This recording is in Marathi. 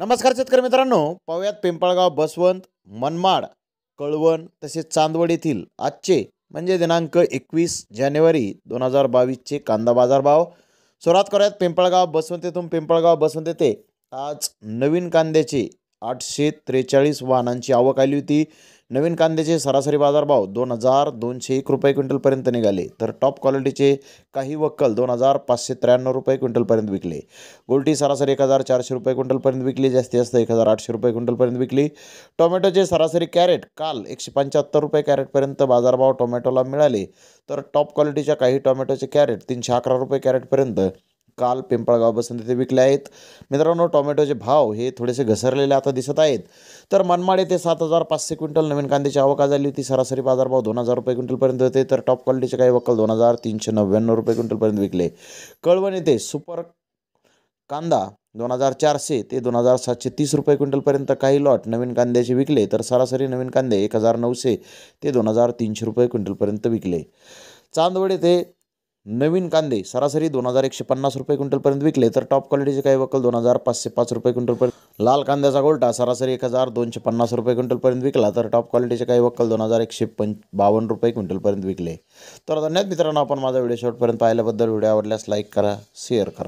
नमस्कार शेतकरी मित्रांनो पाहूयात पिंपळगाव बसवंत मनमाड कळवण तसेच चांदवड येथील आजचे म्हणजे दिनांक एकवीस जानेवारी दोन हजार बावीसचे कांदा बाजार भाव सुरुवात करूयात पिंपळगाव बसवंत येथून पिंपळगाव बसवंत येथे आज नवीन कांद्याचे आठशे त्रेचाळीस वाहनांची आवक आली होती नवीन कांद्याचे सरासरी बाजारभाव दोन हजार दोनशे एक रुपये क्विंटलपर्यंत निघाले तर टॉप क्वालिटीचे काही वक्कल दोन हजार पाचशे त्र्याण्णव रुपये क्विंटलपर्यंत विकले गोल्टी सरासरी एक हजार चारशे रुपये क्विंटलपर्यंत विकली जास्तीत जास्त एक हजार आठशे रुपये क्विंटलपर्यंत विकली टोमॅटोचे सरासरी कॅरेट काल एकशे पंच्याहत्तर रुपये कॅरेटपर्यंत बाजारभाव टोमॅटोला मिळाले तर टॉप क्वालिटीच्या काही टोमॅटोचे कॅरेट तीनशे अकरा रुपये कॅरेटपर्यंत काल पिंपळगावपासून तिथे विकले आहेत मित्रांनो टोमॅटोचे भाव हे थोडेसे घसरलेले आता दिसत आहेत तर मनमाड येथे सात हजार पाचशे क्विंटल नवीन कांद्याची आवक झाली होती सरासरी बाजारभाव दोन हजार रुपये क्विंटलपर्यंत होते तर टॉप क्वालिटीचे काही वक्कल दोन हजार तीनशे नव्याण्णव रुपये क्विंटलपर्यंत विकले कळवण येथे सुपर कांदा दोन हजार चारशे ते दोन हजार सातशे तीस रुपये क्विंटलपर्यंत काही लॉट नवीन कांद्याचे विकले तर सरासरी नवीन कांदे एक हजार नऊशे ते दोन हजार तीनशे रुपये क्विंटलपर्यंत विकले चांदवड येथे नवीन कांदे सरासरी दोन हजार एकशे पन्नास रुपये क्विंटलपर्यंत विकले तर टॉप क्वालिटीचे काही वकल दोन हजार पाचशे पाच रुपये क्विंटलपर्यंत लाल कांद्याचा गोल्टा सरासरी एक हजार दोनशे पन्नास रुपये क्विंटलपर्यंत विकला तर टॉप क्वालिटीचे काही वक्कल दोन हजार एकशे पंच बावन्न रुपये क्विंटलपर्यंत विकले तर धन्यवाद मित्रांनो आपण माझा व्हिडिओ शेवटपर्यंत पाहिल्याबद्दल व्हिडिओ आवडल्यास लाईक करा शेअर करा